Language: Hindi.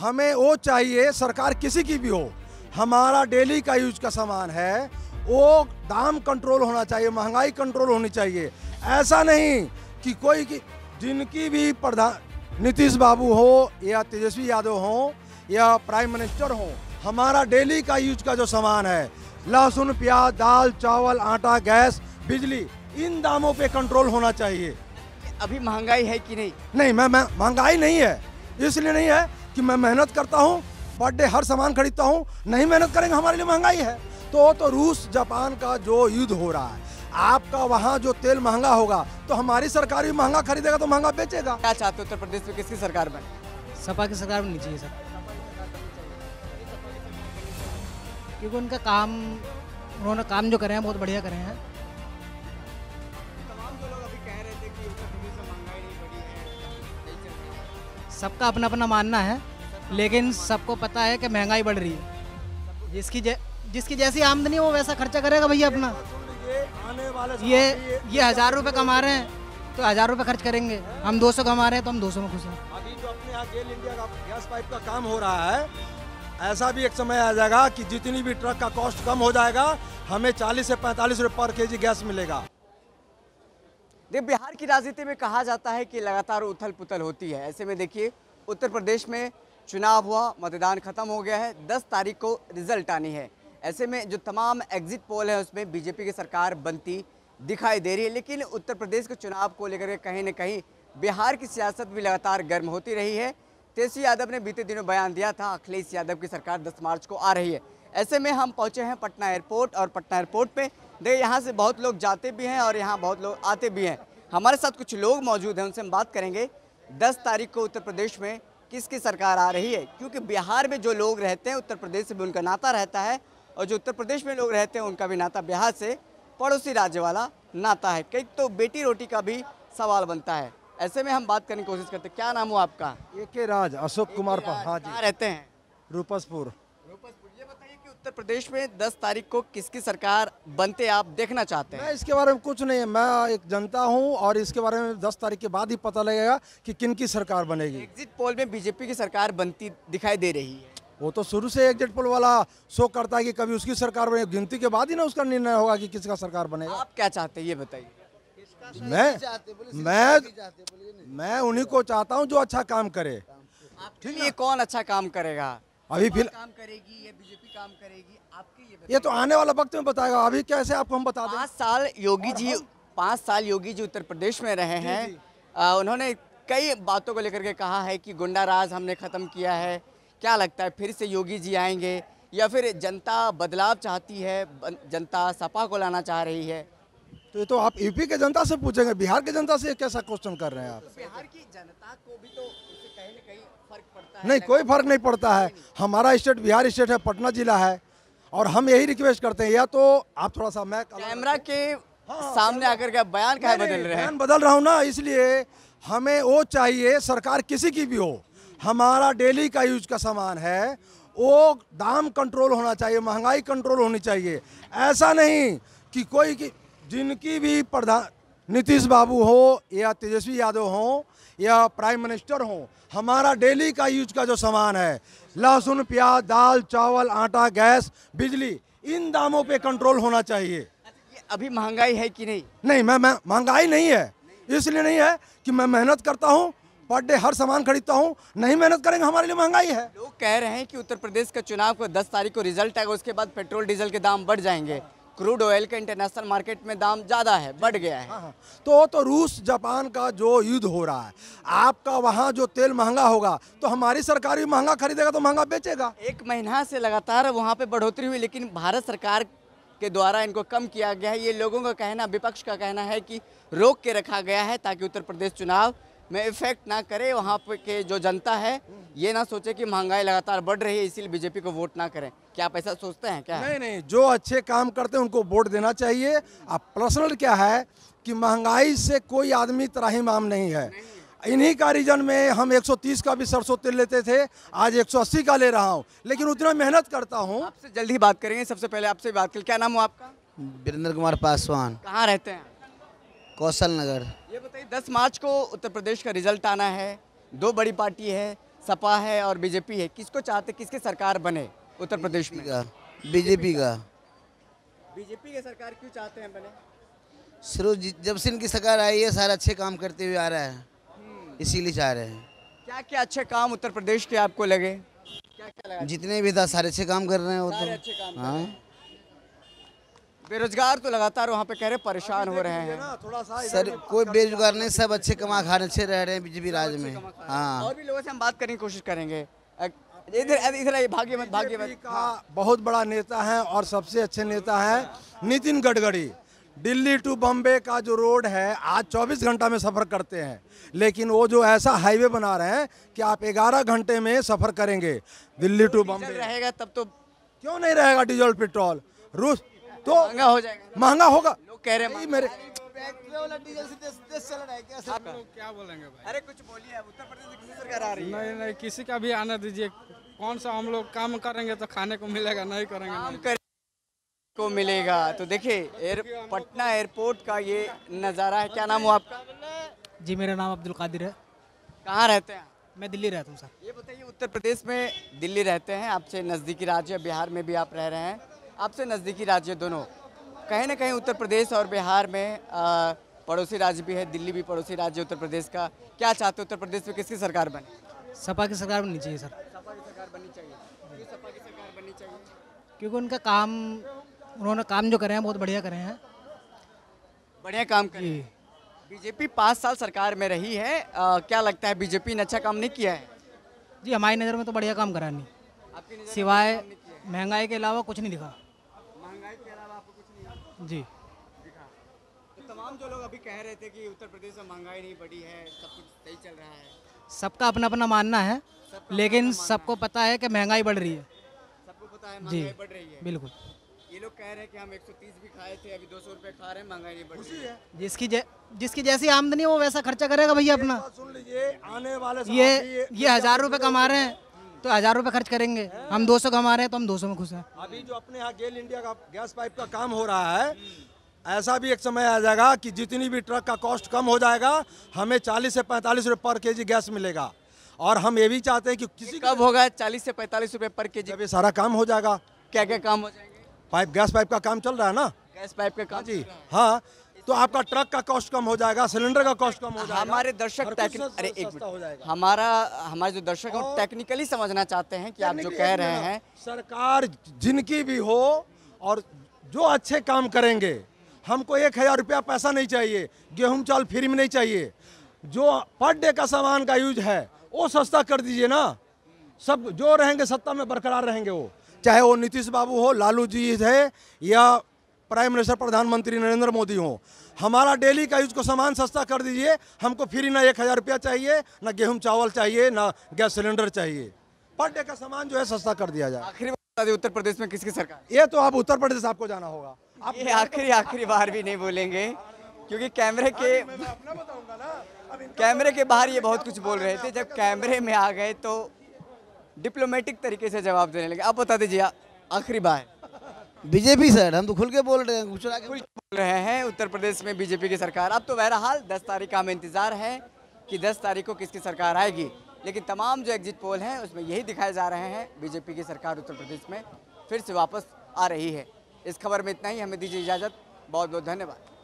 हमें वो चाहिए सरकार किसी की भी हो हमारा डेली का यूज का सामान है वो दाम कंट्रोल होना चाहिए महंगाई कंट्रोल होनी चाहिए ऐसा नहीं कि कोई की जिनकी भी प्रधान नीतीश बाबू हो या तेजस्वी यादव हो या प्राइम मिनिस्टर हो हमारा डेली का यूज का जो सामान है लहसुन प्याज दाल चावल आटा गैस बिजली इन दामों पे कंट्रोल होना चाहिए अभी महंगाई है कि नहीं नहीं मैं मैं महंगाई नहीं है इसलिए नहीं है कि मैं मेहनत करता हूँ बर्थडे हर सामान खरीदता हूँ नहीं मेहनत करेंगे हमारे लिए महंगाई है तो तो रूस जापान का जो युद्ध हो रहा है आपका वहाँ जो तेल महंगा होगा तो हमारी सरकार भी महंगा खरीदेगा तो महंगा बेचेगा क्या चाहते हो उत्तर प्रदेश में किसकी सरकार बने सपा की सरकार बननी चाहिए सर क्योंकि उनका काम उन्होंने काम जो करे हैं बहुत बढ़िया करे हैं सबका अपना अपना मानना है लेकिन सबको पता है कि महंगाई बढ़ रही है जिसकी जै, जिसकी जैसी आमदनी वो वैसा खर्चा करेगा भैया अपना ये ये हज़ार रुपए कमा रहे हैं तो हज़ार रुपए खर्च करेंगे हम दो सौ कमा रहे हैं तो हम दो सौ में खुश हैं अभी जो अपने यहाँ गेल इंडिया का गैस पाइप का काम हो रहा है ऐसा भी एक समय आ जाएगा कि जितनी भी ट्रक का कॉस्ट कम हो जाएगा हमें चालीस से पैंतालीस रुपये पर के गैस मिलेगा देख बिहार की राजनीति में कहा जाता है कि लगातार उथल पुथल होती है ऐसे में देखिए उत्तर प्रदेश में चुनाव हुआ मतदान खत्म हो गया है दस तारीख को रिजल्ट आनी है ऐसे में जो तमाम एग्जिट पोल है उसमें बीजेपी की सरकार बनती दिखाई दे रही है लेकिन उत्तर प्रदेश के चुनाव को लेकर के कहीं ना कहीं बिहार की सियासत भी लगातार गर्म होती रही है तेजस्वी यादव ने बीते दिनों बयान दिया था अखिलेश यादव की सरकार 10 मार्च को आ रही है ऐसे में हम पहुंचे हैं पटना एयरपोर्ट और पटना एयरपोर्ट पे देखिए यहाँ से बहुत लोग जाते भी हैं और यहाँ बहुत लोग आते भी हैं हमारे साथ कुछ लोग मौजूद हैं उनसे हम बात करेंगे दस तारीख को उत्तर प्रदेश में किसकी सरकार आ रही है क्योंकि बिहार में जो लोग रहते हैं उत्तर प्रदेश से भी उनका नाता रहता है और जो उत्तर प्रदेश में लोग रहते हैं उनका भी नाता बिहार से पड़ोसी राज्य वाला नाता है कई तो बेटी रोटी का भी सवाल बनता है ऐसे में हम बात करने की कोशिश करते हैं क्या नाम हो आपका ए के राज अशोक कुमार हाँ रहते हैं रूपसपुर उत्तर प्रदेश में 10 तारीख को किसकी सरकार बनते आप देखना चाहते हैं मैं इसके बारे में कुछ नहीं है मैं एक जनता हूं और इसके बारे में 10 तारीख के बाद ही पता लगेगा कि किन की सरकार बनेगी एग्जिट पोल में बीजेपी की सरकार बनती दिखाई दे रही है वो तो शुरू से एग्जिट पोल वाला शो करता है कि कभी उसकी सरकार बने गिनती के बाद ही ना उसका निर्णय होगा कि किसका सरकार बनेगा आप क्या चाहते हैं ये बताइए मैं मैं मैं उन्हीं को चाहता हूँ जो अच्छा काम करे ठीक कौन अच्छा काम करेगा अभी फिर काम करेगी या बीजेपी काम करेगी आपके ये ये तो आने वाला वक्त में बताएगा अभी कैसे आपको हम बता दें पाँच साल योगी जी पाँच साल योगी जी उत्तर प्रदेश में रहे हैं उन्होंने कई बातों को लेकर के कहा है कि गुंडा राज हमने ख़त्म किया है क्या लगता है फिर से योगी जी आएंगे या फिर जनता बदलाव चाहती है जनता सपा को लाना चाह रही है तो ये तो आप यूपी के जनता से पूछेंगे बिहार के जनता से कैसा क्वेश्चन कर रहे हैं आप बिहार की जनता को भी तो नहीं कोई फर्क नहीं पड़ता है हमारा स्टेट बिहार स्टेट है पटना जिला है और हम यही रिक्वेस्ट करते हैं या तो आप थोड़ा सा मैं कैमरा के हाँ, सामने आकर के बयान क्या बदल रहे हैं बदल रहा हूँ ना इसलिए हमें वो चाहिए सरकार किसी की भी हो हमारा डेली का यूज का सामान है वो दाम कंट्रोल होना चाहिए महंगाई कंट्रोल होनी चाहिए ऐसा नहीं कि कोई की जिनकी भी प्रधान नीतीश बाबू हो या तेजस्वी यादव हो या प्राइम मिनिस्टर हो हमारा डेली का यूज का जो सामान है लहसुन प्याज दाल चावल आटा गैस बिजली इन दामों पे कंट्रोल होना चाहिए अभी महंगाई है कि नहीं नहीं मैं मैं महंगाई नहीं है इसलिए नहीं है कि मैं मेहनत करता हूँ पर डे हर सामान खरीदता हूँ नहीं मेहनत करेंगे हमारे लिए महंगाई है लोग कह रहे हैं कि उत्तर प्रदेश का चुनाव को 10 तारीख को रिजल्ट आएगा उसके बाद पेट्रोल डीजल के दाम बढ़ जाएंगे क्रूड ऑयल के इंटरनेशनल मार्केट में दाम ज़्यादा है बढ़ गया है हाँ, हाँ, तो तो रूस जापान का जो युद्ध हो रहा है आपका वहाँ जो तेल महंगा होगा तो हमारी सरकार भी महंगा खरीदेगा तो महंगा बेचेगा एक महीना से लगातार वहाँ पे बढ़ोतरी हुई लेकिन भारत सरकार के द्वारा इनको कम किया गया है ये लोगों का कहना विपक्ष का कहना है कि रोक के रखा गया है ताकि उत्तर प्रदेश चुनाव में इफेक्ट ना करे वहाँ पे के जो जनता है ये ना सोचे कि महंगाई लगातार बढ़ रही है इसीलिए बीजेपी को वोट ना करें क्या आप ऐसा सोचते हैं क्या नहीं नहीं जो अच्छे काम करते हैं उनको वोट देना चाहिए अब पर्सनल क्या है कि महंगाई से कोई आदमी त्राहिम माम नहीं है इन्हीं का रीजन में हम 130 का भी सरसों तेल लेते थे आज 180 का ले रहा हूँ लेकिन उतना मेहनत करता हूँ आपसे जल्दी बात करेंगे सबसे पहले आपसे बात कर क्या नाम हो आपका वीरेंद्र कुमार पासवान कहाँ रहते हैं कौशल नगर ये बताइए दस मार्च को उत्तर प्रदेश का रिजल्ट आना है दो बड़ी पार्टी है सपा है और बीजेपी है किसको चाहते किसके सरकार बने उत्तर प्रदेश में का बीजेपी का बीजेपी की सरकार क्यों चाहते हैं बने शुरू जब से इनकी सरकार आई है सारा अच्छे काम करते हुए आ रहा है हम्म। इसीलिए चाह रहे हैं क्या क्या अच्छे काम उत्तर प्रदेश के आपको लगे क्या क्या लगा जितने भी था सारे अच्छे काम कर रहे हैं वो तो हाँ बेरोजगार तो लगातार वहाँ पे कह रहे परेशान हो रहे हैं सर कोई बेरोजगार नहीं सब अच्छे कमा खाने अच्छे रह रहे हैं बीजेपी राज में हाँ।, हाँ और भी लोगों से हम बात करने की कोशिश करेंगे इधर इधर भाग्य मत बहुत बड़ा नेता है और सबसे अच्छे नेता है नितिन गडकरी दिल्ली टू बम्बे का जो रोड है आज 24 घंटा में सफ़र करते हैं लेकिन वो जो ऐसा हाईवे बना रहे हैं कि आप 11 घंटे में सफ़र करेंगे दिल्ली तो टू बम्बे रहेगा तब तो क्यों नहीं रहेगा डीजल पेट्रोल रूस तो महंगा हो जाएगा महंगा होगा लोग कह रहे हैं मेरे हाँ। क्या बोलेंगे अरे कुछ बोलिए उत्तर प्रदेश किसी नहीं नहीं किसी का भी आना दीजिए कौन सा हम लोग काम करेंगे तो खाने को मिलेगा नहीं करेंगे काम कर... को मिलेगा तो देखिए एयर पटना एयरपोर्ट का ये नज़ारा है क्या नाम हो आपका जी मेरा नाम अब्दुल कादिर है कहाँ रहते हैं मैं दिल्ली रहता हूँ सर ये बताइए उत्तर प्रदेश में दिल्ली रहते हैं आपसे नज़दीकी राज्य बिहार में भी आप रह रहे हैं आपसे नज़दीकी राज्य दोनों कहीं ना कहीं उत्तर प्रदेश और बिहार में आ, पड़ोसी राज्य भी है दिल्ली भी पड़ोसी राज्य उत्तर प्रदेश का क्या चाहते हो उत्तर प्रदेश में किसकी सरकार बने सपा की सरकार बननी चाहिए सर सपा की सरकार बननी चाहिए सपा की सरकार बननी चाहिए क्योंकि उनका काम उन्होंने काम जो करे हैं बहुत बढ़िया करे हैं बढ़िया काम किए बीजेपी पाँच साल सरकार में रही है आ, क्या लगता है बीजेपी ने अच्छा काम नहीं किया है जी हमारी नज़र में तो बढ़िया काम करा अच्छा नहीं सिवाय महंगाई के अलावा कुछ नहीं दिखा जी तो तमाम जो लोग अभी कह रहे थे कि उत्तर प्रदेश में महंगाई नहीं बढ़ी है सब कुछ सही चल रहा है सबका अपना अपना मानना है सब लेकिन सबको पता है कि महंगाई बढ़ रही है सबको पता है महंगाई बढ़ रही है बिल्कुल ये लोग कह रहे हैं कि हम 130 भी खाए थे अभी 200 रुपए खा रहे हैं महंगाई नहीं बढ़ रही है जिसकी जिसकी जैसी आमदनी वो वैसा खर्चा करेगा भैया अपना सुन लीजिए आने वाले ये ये हजार रुपए कमा रहे हैं तो हजार रुपए खर्च करेंगे हम दो सौ कमा रहे हैं तो हम दो सौ में खुश हैं अभी जो अपने यहाँ गेल इंडिया का गैस पाइप का काम हो रहा है ऐसा भी एक समय आ जाएगा कि जितनी भी ट्रक का कॉस्ट कम हो जाएगा हमें चालीस से पैंतालीस रुपये पर केजी गैस मिलेगा और हम ये भी चाहते हैं कि किसी कब होगा चालीस से पैंतालीस रुपये पर के जी सारा काम हो जाएगा क्या क्या काम हो जाएगा पाइप गैस पाइप का काम चल रहा है ना गैस पाइप का काम जी हाँ तो आपका ट्रक का कॉस्ट कम हो जाएगा सिलेंडर का कॉस्ट कम हो जाएगा हमारे दर्शक अरे एक मिनट हमारा हमारे जो दर्शक है टेक्निकली समझना चाहते हैं कि आप जो कह रहे हैं सरकार जिनकी भी हो और जो अच्छे काम करेंगे हमको एक हज़ार रुपया पैसा नहीं चाहिए गेहूं चावल फ्री में नहीं चाहिए जो पर डे का सामान का यूज है वो सस्ता कर दीजिए ना सब जो रहेंगे सत्ता में बरकरार रहेंगे वो चाहे वो नीतीश बाबू हो लालू जी है या प्राइम मिनिस्टर प्रधानमंत्री नरेंद्र मोदी हों हमारा डेली का यूज को सामान सस्ता कर दीजिए हमको फ्री ना एक हज़ार रुपया चाहिए ना गेहूं चावल चाहिए ना गैस सिलेंडर चाहिए पर डे का सामान जो है सस्ता कर दिया जाए आखिरी उत्तर प्रदेश में किसकी सरकार ये तो आप उत्तर प्रदेश आपको जाना होगा आप आखिरी आखिरी बार भी नहीं बोलेंगे क्योंकि कैमरे के कैमरे के बाहर ये बहुत कुछ बोल रहे थे जब कैमरे में आ गए तो डिप्लोमेटिक तरीके से जवाब देने लगे आप बता दीजिए आखिरी बार बीजेपी सर हम तो खुल के बोल रहे हैं के बोल रहे हैं उत्तर प्रदेश में बीजेपी की सरकार अब तो बहरहाल दस तारीख का हमें इंतज़ार है कि दस तारीख को किसकी सरकार आएगी लेकिन तमाम जो एग्जिट पोल हैं उसमें यही दिखाए जा रहे हैं बीजेपी की सरकार उत्तर प्रदेश में फिर से वापस आ रही है इस खबर में इतना ही हमें दीजिए इजाज़त बहुत बहुत धन्यवाद